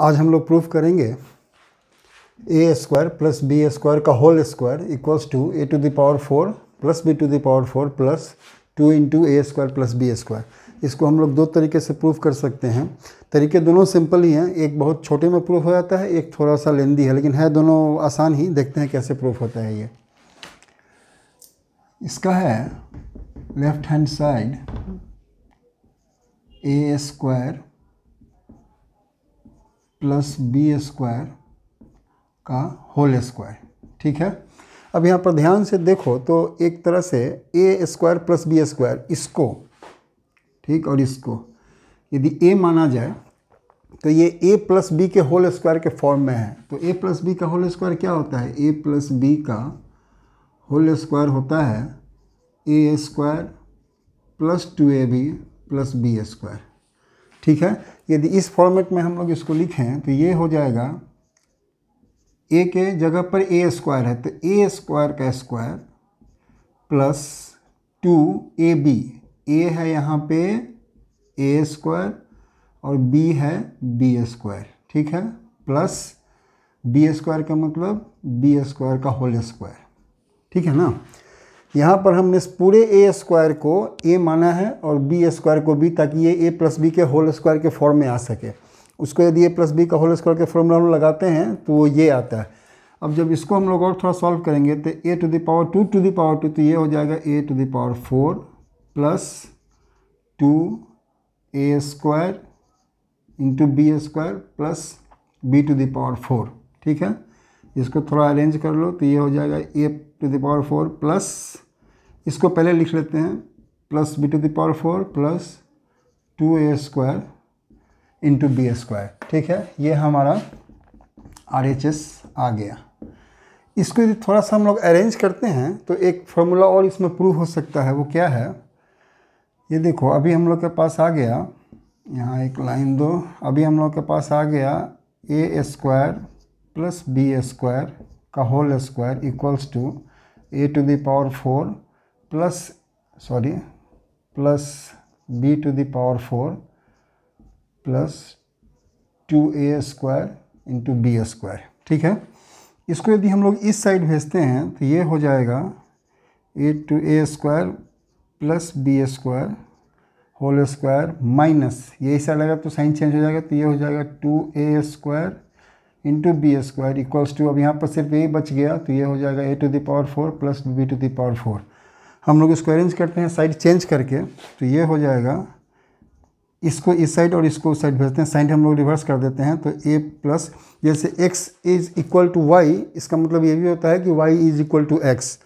आज हम लोग प्रूफ करेंगे a square plus b square का whole square equals to a to the power four plus b to the power four plus two into a square plus b square इसको हम लोग दो तरीके से प्रूफ कर सकते हैं तरीके दोनों सिंपल ही हैं एक बहुत छोटे में प्रूफ हो जाता है एक थोड़ा सा लेंदी है लेकिन है दोनों आसान ही देखते हैं कैसे प्रूफ होता है ये इसका है left hand side a square plus b square का होल स्क्वायर ठीक है अब यहाँ पर ध्यान से देखो तो एक तरह से a square plus b square इसको ठीक और इसको यदि ए माना जाए तो ये ए प्लस बी के होल स्क्वायर के फॉर्म में है तो ए प्लस बी का होल स्क्वायर क्या होता है ए प्लस बी का होल स्क्वायर होता है a square plus two a b plus b square ठीक है यदि इस फॉर्मेट में हम लोग इसको लिखें तो ये हो जाएगा ए के जगह पर ए स्क्वायर है तो ए स्क्वायर का square plus two a b a है यहाँ पे ए स्क्वायर और बी है बी स्क्वायर ठीक है प्लस बी स्क्वायर का मतलब बी स्क्वायर का होल स्क्वायर ठीक है ना यहाँ पर हमने इस पूरे ए स्क्वायर को ए माना है और बी स्क्वायर को बी ताकि ये ए प्लस बी के होल स्क्वायर के फॉर्म में आ सके उसको यदि ए प्लस बी का होल स्क्वायर के फॉर्मूला हम लगाते हैं तो वो ये आता है अब जब इसको हम लोग और थोड़ा सॉल्व करेंगे तो a to the power two two power two तो ये हो जाएगा a to power four plus two a square into b square plus b to the power four ठीक है इसको थोड़ा अरेंज कर लो तो ये हो जाएगा a to power four plus इसको पहले लिख लेते हैं plus b to the power four plus two a square into b square ठीक है ये हमारा आर एच एस आ गया इसको यदि थोड़ा सा हम लोग अरेंज करते हैं तो एक फार्मूला और इसमें प्रूव हो सकता है वो क्या है ये देखो अभी हम लोग के पास आ गया यहाँ एक लाइन दो अभी हम लोग के पास आ गया a square plus b square का whole square equals to a to the power four plus sorry plus b to the power four plus two a square into b square ठीक है इसको यदि हम लोग इस साइड भेजते हैं तो ये हो जाएगा a two a square plus b square whole square minus यही साइड आएगा तो साइन चेंज हो जाएगा तो ये हो जाएगा two a square into b square equals to अब यहाँ पर सिर्फ यही बच गया तो ये हो जाएगा a to the power four plus b to the power four हम लोग इसको अरेंज करते हैं साइड चेंज करके तो ये हो जाएगा इसको इस साइड और इसको उस साइड भेजते हैं साइड हम लोग रिवर्स कर देते हैं तो ए प्लस जैसे x is equal to y इसका मतलब ये भी होता है कि y is equal to x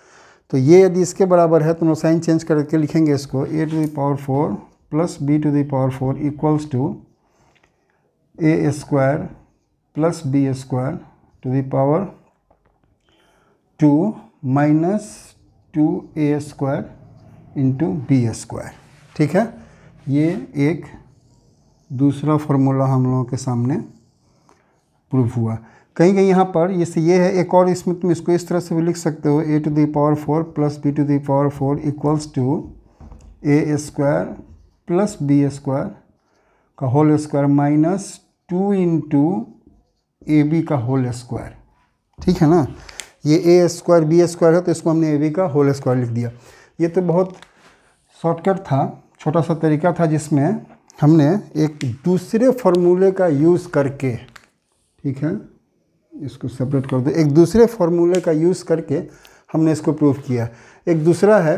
तो ये यदि इसके बराबर है तो हम साइन चेंज करके लिखेंगे इसको a to the power four plus b to the power four equals to a square plus b square to the power two minus two a square into b square ठीक है ये एक दूसरा formula हम लोगों के सामने प्रूफ हुआ कहीं कहीं यहाँ पर जैसे ये है एक और इसमें तुम इसको इस तरह से भी लिख सकते हो a to the power four plus b to the power four equals to a square plus b square का whole square minus two into a b का होल स्क्वायर ठीक है ना ये ए स्क्वायर बी स्क्वायर है तो इसको हमने ए बी का होल स्क्वायर लिख दिया ये तो बहुत शॉर्टकट था छोटा सा तरीका था जिसमें हमने एक दूसरे फार्मूले का यूज़ करके ठीक है इसको सेपरेट कर दो एक दूसरे फार्मूले का यूज़ करके हमने इसको प्रूव किया एक दूसरा है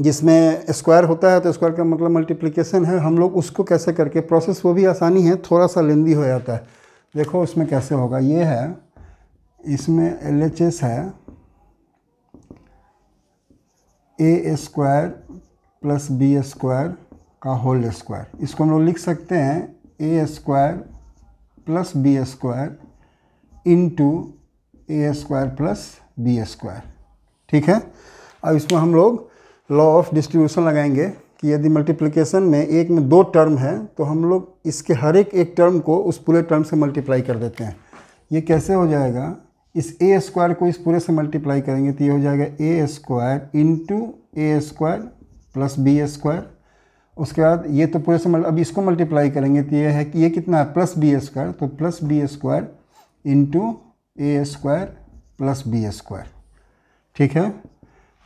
जिसमें स्क्वायर होता है तो स्क्वायर का मतलब मल्टीप्लिकेशन है हम लोग उसको कैसे करके प्रोसेस वो भी आसानी है थोड़ा सा लेंदी हो जाता है देखो उसमें कैसे होगा ये है इसमें एल एच एस है a square plus b square का होल स्क्वायर इसको हम लोग लिख सकते हैं a square plus b square into a square plus b square ठीक है अब इसमें हम लोग लॉ ऑफ डिस्ट्रीब्यूशन लगाएंगे कि यदि मल्टीप्लिकेशन में एक में दो टर्म है तो हम लोग इसके हर एक एक टर्म को उस पूरे टर्म से मल्टीप्लाई कर देते हैं ये कैसे हो जाएगा इस ए स्क्वायर को इस पूरे से मल्टीप्लाई करेंगे तो ये हो जाएगा a square into a square plus b square उसके बाद ये तो पूरे से मल अब इसको मल्टीप्लाई करेंगे तो ये है कि ये कितना है प्लस बी स्क्वायर तो plus b square into a square plus b square ठीक है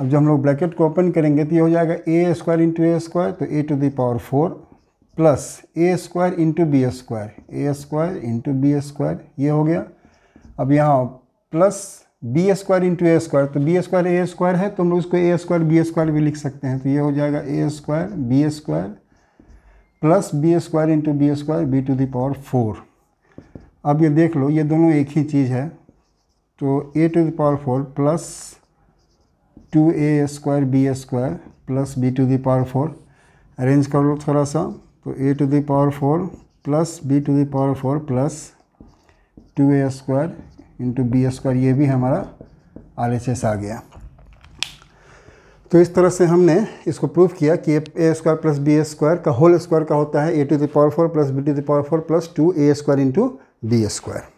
अब जब हम लोग ब्रैकेट को ओपन करेंगे तो ये हो जाएगा a square into a square तो a to the power four plus a square into b square a square into b square ये हो गया अब यहाँ plus b square into a square तो बी स्क्वायर ए स्क्वायर है तो हम लोग उसको ए स्क्वायर बी स्क्वायर भी लिख सकते हैं तो ये हो जाएगा a square b square plus b square into b square b to the power four अब ये देख लो ये दोनों एक ही चीज़ है तो a to the power four plus two a square b square plus b to the power power four arrange कर लो थोड़ा सा तो a to the power power four plus b to the power power four plus two a square into b square ये भी हमारा R H S आ गया तो इस तरह से हमने इसको प्रूव किया कि a square plus b square का होल स्क्वायर का होता है a to the power four plus b to the power four plus two a square into b square